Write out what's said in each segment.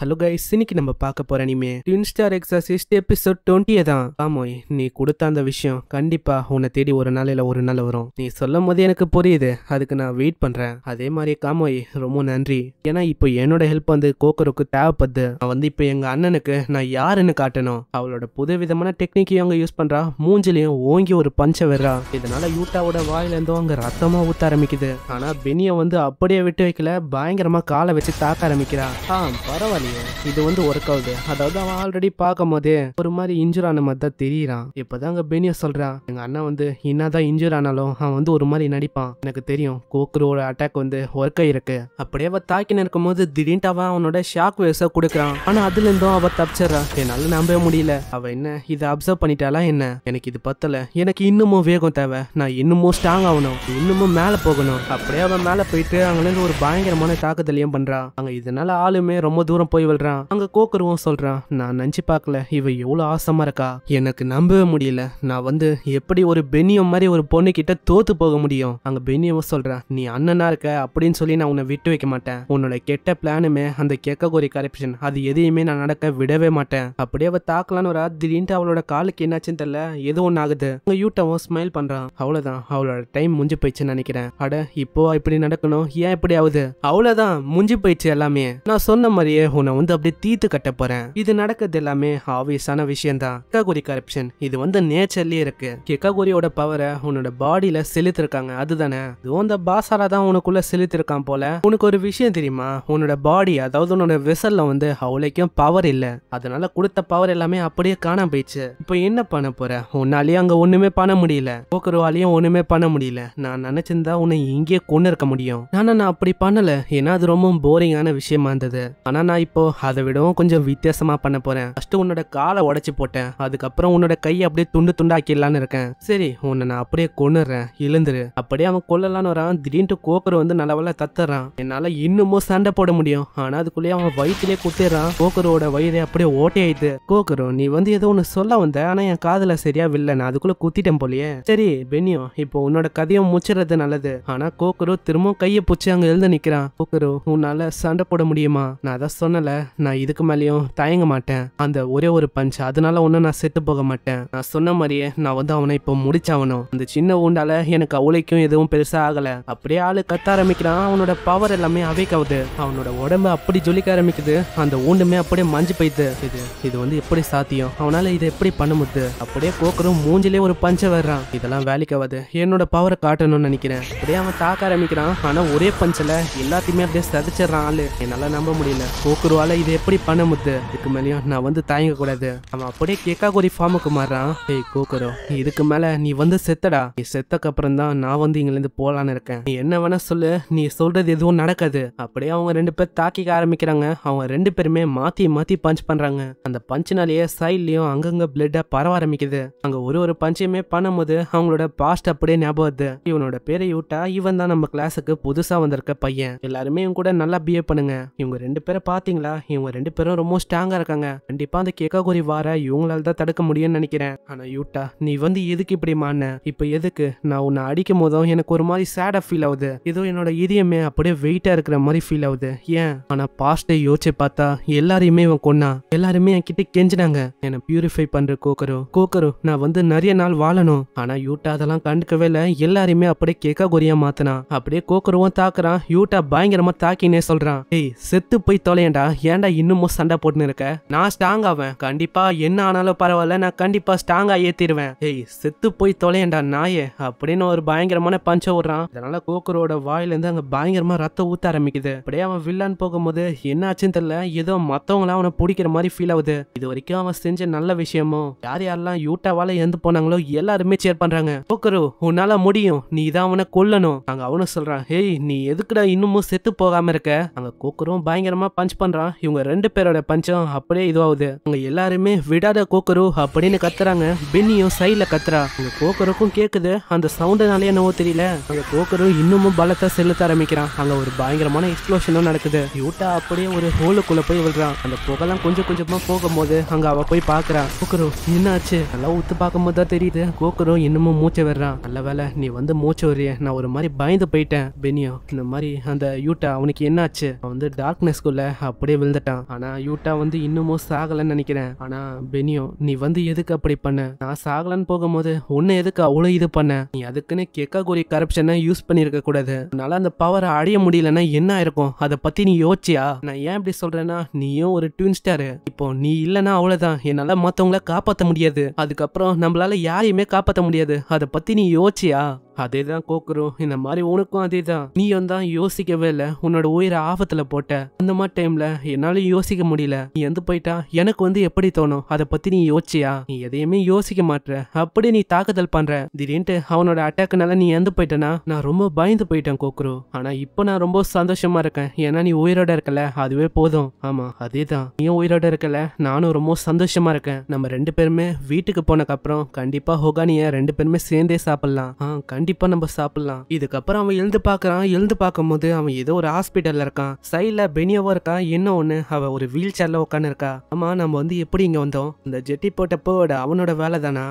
hello guys இன்னைக்கு நம்ம பார்க்க போற anime twin star exorcist episode டுவெண்ட்டியே தான் ஆமோய் நீ கொடுத்த அந்த விஷயம் கண்டிப்பா உன்னை தேடி ஒரு நாள் இல்ல ஒரு நாள் வரும் நீ சொல்லும் போது எனக்கு புரியுது அதுக்கு நான் வெயிட் பண்றேன் அதே மாதிரி காமோய் ரொம்ப நன்றி ஏன்னா இப்போ என்னோட ஹெல்ப் வந்து கோக்கருக்கு தேவைப்படுது நான் வந்து இப்போ எங்க அண்ணனுக்கு நான் யாருன்னு காட்டணும் அவளோட புது விதமான டெக்னிக்கையும் அவங்க யூஸ் பண்றா மூஞ்சிலையும் ஓங்கி ஒரு பஞ்ச வர்றா இதனால யூட்டாவோட வாயிலிருந்தும் அங்க ரத்தமா ஊத்த ஆரம்பிக்குது ஆனா பெனியை வந்து அப்படியே விட்டு வைக்கல பயங்கரமா காலை வச்சு தாக்க ஆரம்பிக்கிறா ஆ பரவாயில்ல இது வந்து ஒர்க் ஆகுது அதாவது அவன் ஆல்ரெடி பார்க்கும் போதே ஒரு மாதிரி இன்ஜூர் ஆன மாதிரி தான் தெரியுறான் இப்பதான் அங்க பெனியா சொல்றான் எங்க அண்ணன் வந்து என்னதான் இன்ஜூர் ஆனாலும் அவன் வந்து ஒரு மாதிரி நடிப்பான் எனக்கு தெரியும் கோக்ரோட அட்டாக் வந்து ஒர்க் ஆயிருக்கு அப்படியே அவன் தாக்கி நிற்கும் போது திடீர்னு அவன் அவனோட ஷாக் வேஸ கொடுக்குறான் ஆனா அதுல இருந்தும் அவ தப்பிச்சிடறா என்னால நம்பவே முடியல அவ என்ன இதை அப்சர்வ் பண்ணிட்டாலா என்ன எனக்கு இது பத்தல எனக்கு இன்னமும் வேகம் தேவை நான் இன்னமும் ஸ்ட்ராங் ஆகணும் இன்னமும் மேல போகணும் அப்படியே அவன் மேல போயிட்டு அவங்களுக்கு ஒரு பயங்கரமான தாக்குதலையும் பண்றான் அங்க இதனால ஆளுமே ரொம்ப தூரம் போய் விழுறான் அங்க கோக்கருவும் சொல்றான் நான் நினைச்சு பார்க்கல இவ எவ்வளவு ஆசமா இருக்கா எனக்கு நம்பவே முடியல நான் வந்து எப்படி ஒரு பெனியம் மாதிரி ஒரு பொண்ணு கிட்ட தோத்து போக முடியும் அங்க பெனியவும் சொல்றான் நீ அண்ணனா இருக்க அப்படின்னு சொல்லி நான் உன்னை விட்டு வைக்க மாட்டேன் உன்னோட கெட்ட பிளானுமே அந்த கோரி கரப்ஷன் அது எதையுமே நான் நடக்க விடவே மாட்டேன் அப்படியே அவ தாக்கலான்னு வரா திடீர்னு அவளோட காலுக்கு என்னாச்சுன்னு தெரியல ஏதோ ஒண்ணு ஆகுது உங்க யூட்டவும் ஸ்மைல் பண்றான் அவ்வளவுதான் அவளோட டைம் முடிஞ்சு போயிடுச்சுன்னு நினைக்கிறேன் அட இப்போ இப்படி நடக்கணும் ஏன் இப்படி ஆகுது அவ்வளவுதான் முடிஞ்சு போயிடுச்சு எல்லாமே நான் சொன்ன மாதிரியே அவனை வந்து அப்படியே தீத்து கட்ட போறேன் இது நடக்கிறது எல்லாமே ஆவியஸான விஷயம் தான் கிக்காகுரி கரப்ஷன் இது வந்து நேச்சர்லயே இருக்கு கிக்காகுரியோட பவரை உன்னோட பாடியில செலுத்திருக்காங்க அதுதானே இதுவும் அந்த பாசாரா தான் உனக்குள்ள செலுத்திருக்கான் போல உனக்கு ஒரு விஷயம் தெரியுமா உன்னோட பாடி அதாவது உன்னோட விசல்ல வந்து அவ்வளோக்கும் பவர் இல்ல அதனால கொடுத்த பவர் எல்லாமே அப்படியே காணாம போயிடுச்சு இப்போ என்ன பண்ண போற உன்னாலேயும் அங்க ஒண்ணுமே பண்ண முடியல போக்குருவாலையும் ஒண்ணுமே பண்ண முடியல நான் நினைச்சிருந்தா உன்னை இங்கேயே கொண்டு இருக்க முடியும் ஆனா நான் அப்படி பண்ணல ஏன்னா அது ரொம்ப போரிங்கான விஷயமா இருந்தது ஆனா நான் இப்போ இப்போது அதை விடவும் கொஞ்சம் வித்தியாசமா பண்ண போறேன் ஃபர்ஸ்ட் உன்னோட காலை உடைச்சு போட்டேன் அதுக்கப்புறம் உன்னோட கையை அப்படியே துண்டு துண்டாக்கிடலான்னு இருக்கேன் சரி உன்னை நான் அப்படியே கொண்டுறேன் எழுந்துரு அப்படியே அவன் கொல்லலான்னு வரான் திடீர்னு கோக்கர் வந்து நல்லவெல்லாம் தத்துறான் என்னால் இன்னமும் சண்டை போட முடியும் ஆனா அதுக்குள்ளேயே அவன் வயிற்றுலயே குத்திடுறான் கோக்கரோட வயிறு அப்படியே ஆயிடுது கோக்கரு நீ வந்து ஏதோ ஒன்னு சொல்ல வந்த ஆனா என் காதில் சரியா வில்ல நான் அதுக்குள்ளே குத்திட்டேன் போலியே சரி பெனியோ இப்போ உன்னோட கதையை முச்சிடுறது நல்லது ஆனா கோக்கரோ திரும்பவும் கையை பிடிச்சி அங்க எழுந்து நிற்கிறான் கோக்கரோ உன்னால் சண்டை போட முடியுமா நான் அதான் சொன்னேன் சொன்னல நான் இதுக்கு மேலேயும் தயங்க மாட்டேன் அந்த ஒரே ஒரு பஞ்ச் அதனால ஒன்றும் நான் செத்து போக மாட்டேன் நான் சொன்ன மாதிரியே நான் வந்து அவனை இப்போ முடிச்சாவணும் அந்த சின்ன ஊண்டால எனக்கு அவளைக்கும் எதுவும் பெருசா ஆகல அப்படியே ஆளு கத்த ஆரம்பிக்கிறான் அவனோட பவர் எல்லாமே அவைக்காவது அவனோட உடம்பு அப்படி ஜொலிக்க ஆரம்பிக்குது அந்த ஊண்டுமே அப்படியே மஞ்சு போயிடுது இது இது வந்து எப்படி சாத்தியம் அவனால இதை எப்படி பண்ண முடியுது அப்படியே போக்குறோம் மூஞ்சிலே ஒரு பஞ்ச வர்றான் இதெல்லாம் வேலைக்காவது என்னோட பவரை காட்டணும்னு நினைக்கிறேன் அப்படியே அவன் தாக்க ஆரம்பிக்கிறான் ஆனா ஒரே பஞ்சல எல்லாத்தையுமே அப்படியே சதிச்சிடறான் ஆளு என்னால நம்ப முடியல போக்கு குருவால இது எப்படி பண்ண முத்து இதுக்கு மேலேயும் நான் வந்து தயங்க கூடாது அவன் அப்படியே கேக்காகுரி ஃபார்முக்கு மாறான் ஏய் கோகுரோ இதுக்கு மேல நீ வந்து செத்தடா நீ செத்தக்கு அப்புறம் தான் நான் வந்து இங்கிலிருந்து போலான்னு இருக்கேன் நீ என்ன வேணா சொல்லு நீ சொல்றது எதுவும் நடக்காது அப்படியே அவங்க ரெண்டு பேர் தாக்கிக்க ஆரம்பிக்கிறாங்க அவங்க ரெண்டு பேருமே மாத்தி மாத்தி பஞ்ச் பண்றாங்க அந்த பஞ்சினாலேயே சைட்லயும் அங்கங்க பிளட்டா பரவ ஆரம்பிக்குது அங்க ஒரு ஒரு பஞ்சையுமே பண்ணும்போது அவங்களோட பாஸ்ட் அப்படியே ஞாபகம் வருது இவனோட பேரை விட்டா இவன் தான் நம்ம கிளாஸுக்கு புதுசா வந்திருக்க பையன் எல்லாருமே இவங்க கூட நல்லா பிஹேவ் பண்ணுங்க இவங்க ரெண்டு பேரை பாத்தீங்க பார்த்தீங்களா இவங்க ரெண்டு பேரும் ரொம்ப ஸ்ட்ராங்காக இருக்காங்க கண்டிப்பாக அந்த கேக்காகோரி வார இவங்களால தான் தடுக்க முடியும்னு நினைக்கிறேன் ஆனால் யூட்டா நீ வந்து எதுக்கு இப்படி மாண்ண இப்போ எதுக்கு நான் உன்னை அடிக்கும் போதும் எனக்கு ஒரு மாதிரி சேடாக ஃபீல் ஆகுது ஏதோ என்னோட இதயமே அப்படியே வெயிட்டாக இருக்கிற மாதிரி ஃபீல் ஆகுது ஏன் ஆனால் பாஸ்டே யோசிச்சு பார்த்தா எல்லாரையுமே இவன் கொன்னா எல்லாருமே என்கிட்ட கெஞ்சினாங்க என்னை பியூரிஃபை பண்ணுற கோக்கரோ கோக்கரோ நான் வந்து நிறைய நாள் வாழணும் ஆனால் யூட்டா அதெல்லாம் கண்டுக்கவே இல்லை எல்லாரையுமே அப்படியே கேக்கா கொரியா மாத்தினான் அப்படியே கோக்கரவும் தாக்குறான் யூட்டா பயங்கரமாக தாக்கினே சொல்கிறான் ஏய் செத்து போய் தொலையண்டா ஏன்டா இன்னமும் சண்டை போட்டுன்னு இருக்க நான் ஸ்ட்ராங் ஆவேன் கண்டிப்பா என்ன ஆனாலும் பரவாயில்ல நான் கண்டிப்பா ஸ்ட்ராங்கா ஏத்திடுவேன் ஏய் செத்து போய் தொலையண்டா நாயே அப்படின்னு ஒரு பயங்கரமான பஞ்ச விடுறான் அதனால கோக்கரோட வாயிலிருந்து அங்க பயங்கரமா ரத்தம் ஊத்த ஆரம்பிக்குது அப்படியே அவன் வில்லன் போகும்போது என்னாச்சுன்னு ஆச்சுன்னு தெரியல ஏதோ மத்தவங்களாம் அவனை பிடிக்கிற மாதிரி ஃபீல் ஆகுது இது வரைக்கும் அவன் செஞ்ச நல்ல விஷயமும் யார் யாரெல்லாம் யூட்டாவால இறந்து போனாங்களோ எல்லாருமே சேர் பண்றாங்க போக்கரு உன்னால முடியும் நீ தான் அவனை கொல்லணும் அங்க அவனும் சொல்றான் ஹேய் நீ எதுக்குடா இன்னமும் செத்து போகாம இருக்க அங்க கோக்கரும் பயங்கரமா பஞ்ச் பண்றான் பண்ணுறான் இவங்க ரெண்டு பேரோட பஞ்சம் அப்படியே இதுவாகுது அவங்க எல்லாருமே விடாத கோக்கரு அப்படின்னு கத்துறாங்க பின்னியும் சைடில் கத்துறா அந்த கோக்கருக்கும் கேட்குது அந்த சவுண்டனால என்னவோ தெரியல அந்த கோக்கரு இன்னமும் பலத்தை செலுத்த ஆரம்பிக்கிறான் அங்கே ஒரு பயங்கரமான எக்ஸ்ப்ளோஷனும் நடக்குது யூட்டா அப்படியே ஒரு ஹோலுக்குள்ளே போய் விழுறான் அந்த புகைலாம் கொஞ்சம் கொஞ்சமாக போகும்போது அங்கே அவள் போய் பார்க்குறான் கோக்கரு என்னாச்சு நல்லா ஊத்து பார்க்கும்போது தான் தெரியுது கோக்கரு இன்னமும் மூச்சை விடுறான் நல்ல வேலை நீ வந்து மூச்சை வரைய நான் ஒரு மாதிரி பயந்து போயிட்டேன் பெனியோ இந்த மாதிரி அந்த யூட்டா அவனுக்கு என்னாச்சு அவன் வந்து டார்க்னஸ்குள்ள அப்படி அப்படியே விழுந்துட்டான் ஆனா யூட்டா வந்து இன்னமும் சாகலன்னு நினைக்கிறேன் ஆனா பெனியோ நீ வந்து எதுக்கு அப்படி பண்ண நான் சாகலன்னு போகும்போது உன்னை எதுக்கு அவ்வளவு இது பண்ண நீ அதுக்குன்னு கெக்காகுரி கரப்ஷனை யூஸ் பண்ணிருக்க கூடாது அதனால அந்த பவரை அடைய முடியலன்னா என்ன ஆயிருக்கும் அதை பத்தி நீ யோசிச்சியா நான் ஏன் இப்படி சொல்றேன்னா நீயும் ஒரு ட்வின் ஸ்டாரு இப்போ நீ இல்லைன்னா அவ்வளவுதான் என்னால மத்தவங்களை காப்பாற்ற முடியாது அதுக்கப்புறம் நம்மளால யாரையுமே காப்பாற்ற முடியாது அதை பத்தி நீ யோசிச்சியா அதே தான் கோக்குரோ இந்த மாதிரி உனக்கும் அதே தான் நீ தான் யோசிக்கவே இல்லை உன்னோட உயிரை ஆபத்துல போட்ட அந்த மாதிரி டைம்ல என்னாலும் யோசிக்க முடியல நீ எந்த போயிட்டா எனக்கு வந்து எப்படி தோணும் அதை பத்தி நீ யோசிச்சியா நீ எதையுமே யோசிக்க மாட்ற அப்படி நீ தாக்குதல் பண்ற திடீர்னு அவனோட அட்டாக்குனால நீ எந்த போயிட்டனா நான் ரொம்ப பயந்து போயிட்டேன் கோக்குரு ஆனா இப்போ நான் ரொம்ப சந்தோஷமா இருக்கேன் ஏன்னா நீ உயிரோட இருக்கல அதுவே போதும் ஆமா அதே தான் நீ உயிரோட இருக்கல நானும் ரொம்ப சந்தோஷமா இருக்கேன் நம்ம ரெண்டு பேருமே வீட்டுக்கு போனதுக்கு அப்புறம் கண்டிப்பா ஹொகானிய ரெண்டு பேருமே சேர்ந்தே சாப்பிடலாம் ஆ கண்டிப்பா கண்டிப்பாக நம்ம சாப்பிடலாம் இதுக்கப்புறம் அவன் எழுந்து பார்க்குறான் எழுந்து பார்க்கும்போது அவன் ஏதோ ஒரு ஹாஸ்பிட்டலில் இருக்கான் சைடில் பெனியோவாக இருக்கான் என்ன ஒன்று அவள் ஒரு வீல் சேரில் இருக்கா ஆமாம் நம்ம வந்து எப்படி இங்கே வந்தோம் இந்த ஜெட்டி போட்டப்போ அவனோட வேலை தானா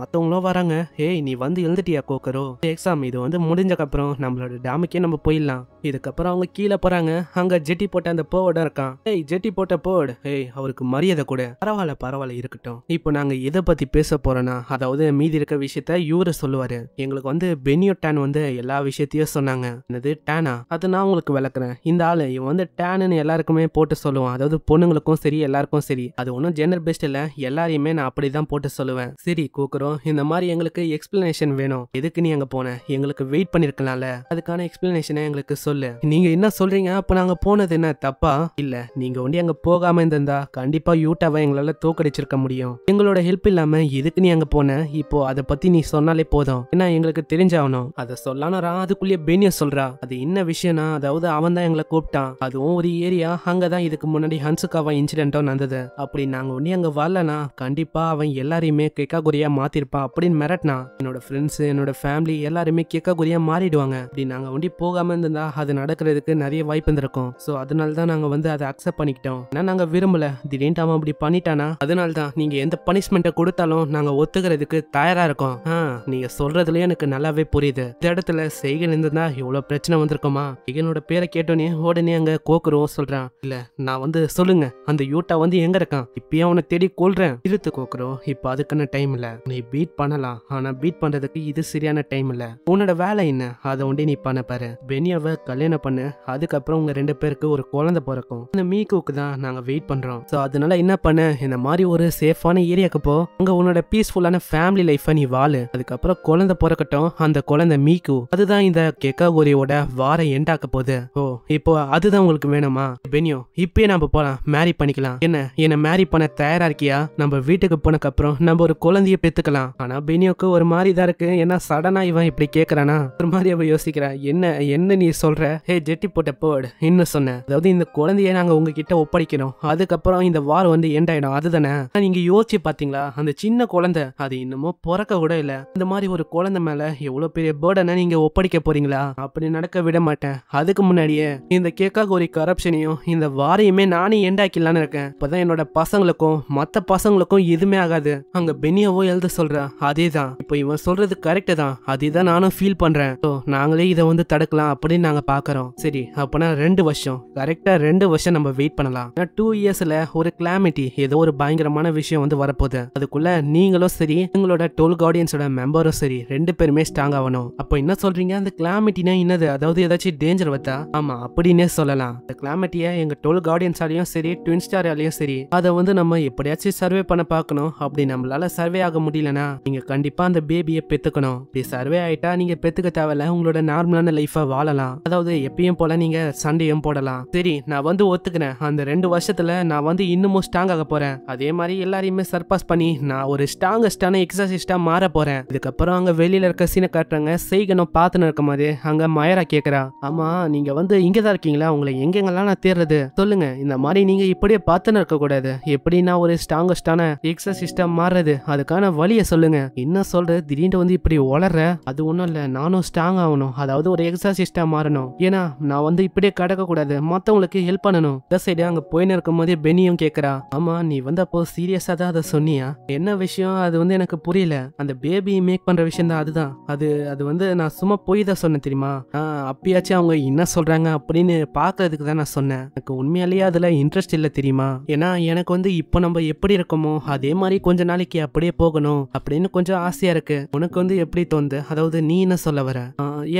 மற்றவங்களும் வராங்க ஏய் நீ வந்து எழுந்துட்டியா கோக்கரோ எக்ஸாம் இது வந்து முடிஞ்சக்கப்புறம் நம்மளோட டேமுக்கே நம்ம போயிடலாம் இதுக்கப்புறம் அவங்க கீழே போறாங்க அங்க ஜெட்டி போட்ட அந்த போட இருக்கான் ஏய் ஜெட்டி போட்ட போடு ஏய் அவருக்கு மரியாதை கூட பரவாயில்ல பரவாயில்ல இருக்கட்டும் இப்போ நாங்க எதை பத்தி பேச போறோம்னா அதாவது மீதி இருக்க விஷயத்த இவரு சொல்லுவாரு எங்களுக்கு வந்து பெனியோ டேன் வந்து எல்லா விஷயத்தையும் சொன்னாங்க என்னது டேனா அது நான் உங்களுக்கு விளக்குறேன் இந்த ஆளு இவன் வந்து டேனுன்னு எல்லாருக்குமே போட்டு சொல்லுவான் அதாவது பொண்ணுங்களுக்கும் சரி எல்லாருக்கும் சரி அது ஒன்றும் ஜெண்டர் பெஸ்ட் இல்ல எல்லாரையுமே நான் அப்படிதான் போட்டு சொல்லுவேன் சரி கூக்குறோம் இந்த மாதிரி எங்களுக்கு எக்ஸ்பிளனேஷன் வேணும் எதுக்கு நீ அங்க போன எங்களுக்கு வெயிட் பண்ணிருக்கலாம்ல அதுக்கான எக்ஸ்பிளனேஷனை எங்களுக்கு சொல்லு சொல்லு நீங்க என்ன சொல்றீங்க அப்ப நாங்க போனது என்ன தப்பா இல்ல நீங்க ஒண்டி அங்க போகாம இருந்திருந்தா கண்டிப்பா யூட்டாவை எங்களால தோக்கடிச்சிருக்க முடியும் எங்களோட ஹெல்ப் இல்லாம எதுக்கு நீ அங்க போன இப்போ அதை பத்தி நீ சொன்னாலே போதும் ஏன்னா எங்களுக்கு தெரிஞ்சாவணும் அதை சொல்லானரா அதுக்குள்ளேயே பெனிய சொல்றா அது என்ன விஷயம்னா அதாவது அவன் தான் எங்களை கூப்பிட்டான் அதுவும் ஒரு ஏரியா அங்கதான் இதுக்கு முன்னாடி ஹன்சுகாவா இன்சிடென்டோ நடந்தது அப்படி நாங்க ஒண்ணி அங்க வரலனா கண்டிப்பா அவன் எல்லாரையுமே கேக்காகுரியா மாத்திருப்பான் அப்படின்னு மிரட்டினா என்னோட ஃப்ரெண்ட்ஸ் என்னோட ஃபேமிலி எல்லாருமே கேக்காகுரியா மாறிடுவாங்க அப்படி நாங்க ஒண்டி போகாம இருந்தா அது நடக்கிறதுக்கு நிறைய வாய்ப்பு இருந்திருக்கும் ஸோ அதனால தான் நாங்கள் வந்து அதை அக்செப்ட் பண்ணிக்கிட்டோம் ஏன்னா நாங்கள் விரும்பல திடீர்னு அவன் அப்படி பண்ணிட்டானா அதனால தான் நீங்கள் எந்த பனிஷ்மெண்ட்டை கொடுத்தாலும் நாங்கள் ஒத்துக்கிறதுக்கு தயாராக இருக்கோம் ஆ நீங்கள் சொல்கிறதுல எனக்கு நல்லாவே புரியுது இந்த இடத்துல செய்கன் இருந்தா இவ்வளோ பிரச்சனை வந்திருக்குமா செய்கனோட பேரை கேட்டோன்னே உடனே அங்கே கோக்குறவோ சொல்கிறான் இல்லை நான் வந்து சொல்லுங்க அந்த யூட்டா வந்து எங்கே இருக்கான் இப்பயே அவனை தேடி கொள்றேன் இருத்து கோக்குறோ இப்போ அதுக்குன்னு டைம் இல்லை நீ பீட் பண்ணலாம் ஆனால் பீட் பண்ணுறதுக்கு இது சரியான டைம் இல்லை உன்னோட வேலை என்ன அதை உண்டே நீ பண்ண பாரு பெனியாவை கல்யாணம் பண்ணு அதுக்கப்புறம் உங்க ரெண்டு பேருக்கு ஒரு குழந்தை பிறக்கும் இந்த மீக்குவுக்கு தான் நாங்க வெயிட் பண்றோம் சோ அதனால என்ன பண்ணு இந்த மாதிரி ஒரு சேஃபான ஏரியாக்கு போ அங்க உன்னோட பீஸ்ஃபுல்லான ஃபேமிலி லைஃப நீ வாழு அதுக்கப்புறம் குழந்தை பிறக்கட்டும் அந்த குழந்தை மீக்கு அதுதான் இந்த கெக்காகோரியோட வார எண்டாக்க போகுது ஓ இப்போ அதுதான் உங்களுக்கு வேணுமா பெனியோ இப்பயே நம்ம போலாம் மேரி பண்ணிக்கலாம் என்ன என்ன மேரி பண்ண தயாரா இருக்கியா நம்ம வீட்டுக்கு அப்புறம் நம்ம ஒரு குழந்தைய பெத்துக்கலாம் ஆனா பெனியோக்கு ஒரு மாதிரி தான் இருக்கு ஏன்னா சடனா இவன் இப்படி கேக்குறானா ஒரு மாதிரி அவ யோசிக்கிறான் என்ன என்ன நீ சொல்ற சொல்ற ஹே ஜெட்டி போட்ட பேர்டு இன்னும் சொன்னேன் அதாவது இந்த குழந்தைய நாங்க உங்ககிட்ட ஒப்படைக்கணும் அதுக்கப்புறம் இந்த வார் வந்து எண்ட் ஆயிடும் அதுதானே நீங்க யோசிச்சு பாத்தீங்களா அந்த சின்ன குழந்தை அது இன்னமும் பிறக்க கூட இல்ல இந்த மாதிரி ஒரு குழந்தை மேல எவ்வளவு பெரிய பேர்டனை நீங்க ஒப்படைக்க போறீங்களா அப்படி நடக்க விட மாட்டேன் அதுக்கு முன்னாடியே இந்த கேக்காக ஒரு கரப்ஷனையும் இந்த வாரையுமே நானே எண்டாக்கிடலான்னு இருக்கேன் இப்பதான் என்னோட பசங்களுக்கும் மத்த பசங்களுக்கும் எதுவுமே ஆகாது அங்க பெனியாவோ எழுத சொல்றா அதே தான் இப்போ இவன் சொல்றது கரெக்டு தான் அதே தான் நானும் ஃபீல் பண்றேன் நாங்களே இதை வந்து தடுக்கலாம் அப்படின்னு நாங்க பார்க்குறோம் சரி அப்போனா ரெண்டு வருஷம் கரெக்டாக ரெண்டு வருஷம் நம்ம வெயிட் பண்ணலாம் ஏன்னா டூ இயர்ஸில் ஒரு கிளாமிட்டி ஏதோ ஒரு பயங்கரமான விஷயம் வந்து வரப்போகுது அதுக்குள்ள நீங்களும் சரி உங்களோட டோல் கார்டியன்ஸோட மெம்பரும் சரி ரெண்டு பேருமே ஸ்ட்ராங் ஆகணும் அப்போ என்ன சொல்றீங்க அந்த கிளாமிட்டினா என்னது அதாவது ஏதாச்சும் டேஞ்சர் வத்தா ஆமா அப்படின்னே சொல்லலாம் அந்த கிளாமிட்டியை எங்க டோல் கார்டியன்ஸாலையும் சரி ட்வின் ஸ்டாராலையும் சரி அதை வந்து நம்ம எப்படியாச்சும் சர்வே பண்ண பார்க்கணும் அப்படி நம்மளால சர்வே ஆக முடியலனா நீங்க கண்டிப்பா அந்த பேபியை பெத்துக்கணும் இப்படி சர்வே ஆயிட்டா நீங்க பெத்துக்க தேவையில்ல உங்களோட நார்மலான லைஃபை வாழலாம் அதாவது அதாவது எப்பயும் போல நீங்க சண்டையும் போடலாம் சரி நான் வந்து ஒத்துக்கிறேன் அந்த ரெண்டு வருஷத்துல நான் வந்து இன்னமும் ஸ்ட்ராங் ஆக போறேன் அதே மாதிரி எல்லாரையுமே சர்பாஸ் பண்ணி நான் ஒரு ஸ்ட்ராங்கஸ்டான எக்ஸசைஸ்டா மாற போறேன் இதுக்கப்புறம் அங்க வெளியில இருக்க சீனை காட்டுறாங்க செய்கணும் பார்த்துன்னு இருக்கும் போது அங்க மயரா கேக்குறா ஆமா நீங்க வந்து இங்கதான் தான் இருக்கீங்களா உங்களை எங்கெங்கெல்லாம் நான் தேர்றது சொல்லுங்க இந்த மாதிரி நீங்க இப்படியே பார்த்துன்னு இருக்க கூடாது எப்படி நான் ஒரு ஸ்ட்ராங்கஸ்டான எக்ஸசைஸ்டா மாறுறது அதுக்கான வழியை சொல்லுங்க என்ன சொல்றது திடீர்னு வந்து இப்படி வளர்ற அது ஒன்றும் இல்லை நானும் ஸ்ட்ராங் ஆகணும் அதாவது ஒரு எக்ஸசைஸ்டா மாறணும் வேணும் ஏன்னா நான் வந்து இப்படியே கிடக்க கூடாது மத்தவங்களுக்கு ஹெல்ப் பண்ணணும் இந்த சைடு அங்க போயின்னு இருக்கும் போதே பெனியும் கேக்குறா ஆமா நீ வந்த அப்போ சீரியஸா தான் அதை சொன்னியா என்ன விஷயம் அது வந்து எனக்கு புரியல அந்த பேபி மேக் பண்ற விஷயம் தான் அதுதான் அது அது வந்து நான் சும்மா போய் தான் சொன்னேன் தெரியுமா அப்பயாச்சும் அவங்க என்ன சொல்றாங்க அப்படின்னு பாக்குறதுக்கு தான் நான் சொன்னேன் எனக்கு உண்மையாலேயே அதுல இன்ட்ரெஸ்ட் இல்லை தெரியுமா ஏன்னா எனக்கு வந்து இப்போ நம்ம எப்படி இருக்கோமோ அதே மாதிரி கொஞ்ச நாளைக்கு அப்படியே போகணும் அப்படின்னு கொஞ்சம் ஆசையா இருக்கு உனக்கு வந்து எப்படி தோந்து அதாவது நீ என்ன சொல்ல வர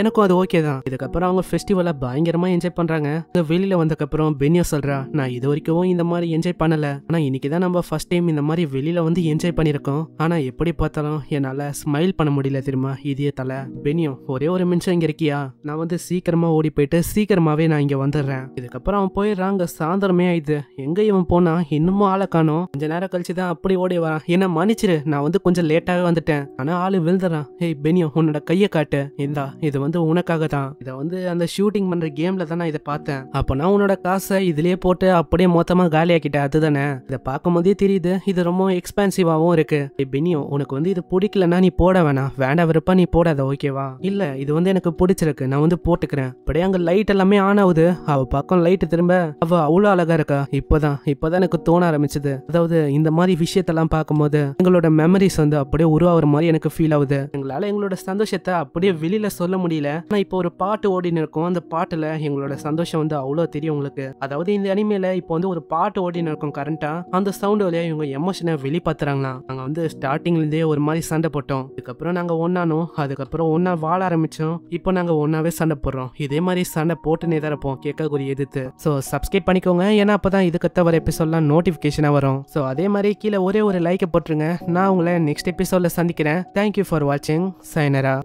எனக்கும் அது ஓகே தான் இதுக்கப்புறம் அவங்க ஃபெஸ்டிவலை பயங்கரமாக என்ஜாய் பண்ணுறாங்க இந்த வெளியில் வந்தக்கப்புறம் பெனியா சொல்றா நான் இது வரைக்கும் இந்த மாதிரி என்ஜாய் பண்ணலை ஆனால் இன்றைக்கி தான் நம்ம ஃபர்ஸ்ட் டைம் இந்த மாதிரி வெளியில் வந்து என்ஜாய் பண்ணியிருக்கோம் ஆனால் எப்படி பார்த்தாலும் என்னால் ஸ்மைல் பண்ண முடியல தெரியுமா இதே தலை பெனியோ ஒரே ஒரு நிமிஷம் இங்கே இருக்கியா நான் வந்து சீக்கிரமாக ஓடி போயிட்டு சீக்கிரமாகவே நான் இங்கே வந்துடுறேன் இதுக்கப்புறம் அவன் போயிடுறாங்க சாயந்தரமே ஆயிடுது எங்கே இவன் போனால் இன்னமும் ஆளை காணும் கொஞ்ச நேரம் கழிச்சு தான் அப்படி ஓடி வரான் என்ன மன்னிச்சிரு நான் வந்து கொஞ்சம் லேட்டாகவே வந்துட்டேன் ஆனால் ஆள் விழுந்துறான் ஏய் பெனியோ உன்னோட கையை காட்டு இந்தா இது வந்து உனக்காக தான் இதை வந்து அந்த அந்த ஷூட்டிங் பண்ற கேம்ல தான் நான் இதை பார்த்தேன் நான் உன்னோட காசை இதுலயே போட்டு அப்படியே மொத்தமா காலியாக்கிட்ட அதுதானே இதை பார்க்கும் போதே தெரியுது இது ரொம்ப எக்ஸ்பென்சிவாவும் இருக்கு பினியும் உனக்கு வந்து இது பிடிக்கலன்னா நீ போட வேணாம் வேண்டாம் விருப்பா நீ போடாத ஓகேவா இல்ல இது வந்து எனக்கு பிடிச்சிருக்கு நான் வந்து போட்டுக்கிறேன் அப்படியே அங்க லைட் எல்லாமே ஆன் ஆகுது அவ பக்கம் லைட் திரும்ப அவ அவ்வளோ அழகா இருக்கா இப்பதான் இப்பதான் எனக்கு தோண ஆரம்பிச்சது அதாவது இந்த மாதிரி விஷயத்தெல்லாம் பார்க்கும்போது எங்களோட மெமரிஸ் வந்து அப்படியே உருவாகிற மாதிரி எனக்கு ஃபீல் ஆகுது எங்களால எங்களோட சந்தோஷத்தை அப்படியே வெளியில சொல்ல முடியல ஆனா இப்போ ஒரு பாட்டு ஓடினு இருக்கும் அந்த பாட்டில் எங்களோட சந்தோஷம் வந்து அவ்வளோ தெரியும் உங்களுக்கு அதாவது இந்த அனிமையில் இப்போ வந்து ஒரு பாட்டு ஓடி இருக்கும் கரண்ட்டாக அந்த சவுண்டு வழியாக இவங்க எமோஷனை வெளிப்பாத்துறாங்களா நாங்கள் வந்து ஸ்டார்டிங்லேருந்தே ஒரு மாதிரி சண்டை போட்டோம் இதுக்கப்புறம் நாங்கள் ஒன்றானோம் அதுக்கப்புறம் ஒன்றா வாழ ஆரம்பித்தோம் இப்போ நாங்கள் ஒன்றாவே சண்டை போடுறோம் இதே மாதிரி சண்டை போட்டுனே தான் இருப்போம் கேட்கக்கூடிய எதிர்த்து ஸோ சப்ஸ்கிரைப் பண்ணிக்கோங்க ஏன்னா அப்போ தான் இதுக்கத்த வர எபிசோட்லாம் நோட்டிஃபிகேஷனாக வரும் ஸோ அதே மாதிரி கீழே ஒரே ஒரு லைக்கை போட்டுருங்க நான் உங்களை நெக்ஸ்ட் எபிசோடில் சந்திக்கிறேன் தேங்க்யூ ஃபார் வாட்சிங் சைனரா